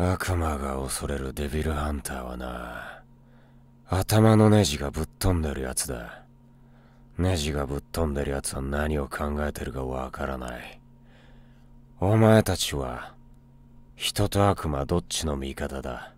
悪魔が恐れるデビルハンターはな頭のネジがぶっ飛んでるやつだネジがぶっ飛んでるやつは何を考えてるかわからないお前たちは人と悪魔どっちの味方だ